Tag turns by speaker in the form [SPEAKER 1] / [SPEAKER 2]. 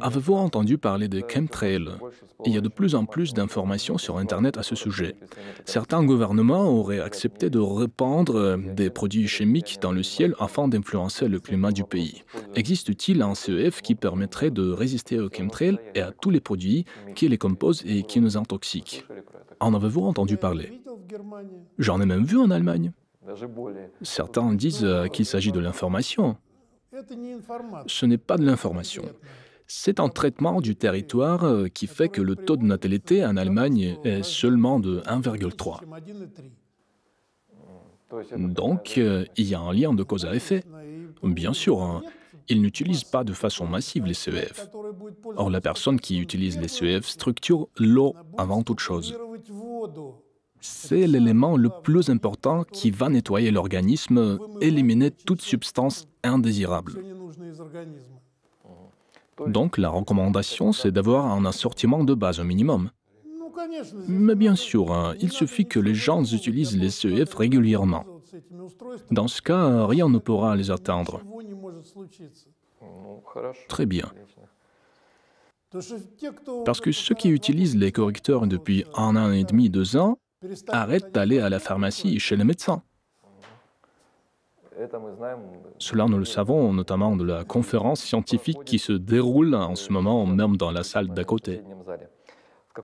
[SPEAKER 1] Avez-vous entendu parler de chemtrails Il y a de plus en plus d'informations sur Internet à ce sujet. Certains gouvernements auraient accepté de répandre euh, des produits chimiques dans le ciel afin d'influencer le climat du pays. Existe-t-il un CEF qui permettrait de résister aux chemtrails et à tous les produits qui les composent et qui nous intoxiquent En avez-vous entendu parler J'en ai même vu en Allemagne. Certains disent euh, qu'il s'agit de l'information. Ce n'est pas de l'information. C'est un traitement du territoire euh, qui fait que le taux de natalité en Allemagne est seulement de 1,3. Donc, euh, il y a un lien de cause à effet. Bien sûr, hein. ils n'utilisent pas de façon massive les CEF. Or, la personne qui utilise les CEF structure l'eau avant toute chose. C'est l'élément le plus important qui va nettoyer l'organisme, éliminer toute substance donc la recommandation, c'est d'avoir un assortiment de base au minimum. Mais bien sûr, hein, il suffit que les gens utilisent les CEF régulièrement. Dans ce cas, rien ne pourra les atteindre. Très bien. Parce que ceux qui utilisent les correcteurs depuis un an et demi, deux ans, arrêtent d'aller à la pharmacie et chez le médecin. Cela, nous le savons notamment de la conférence scientifique qui se déroule en ce moment même dans la salle d'à côté.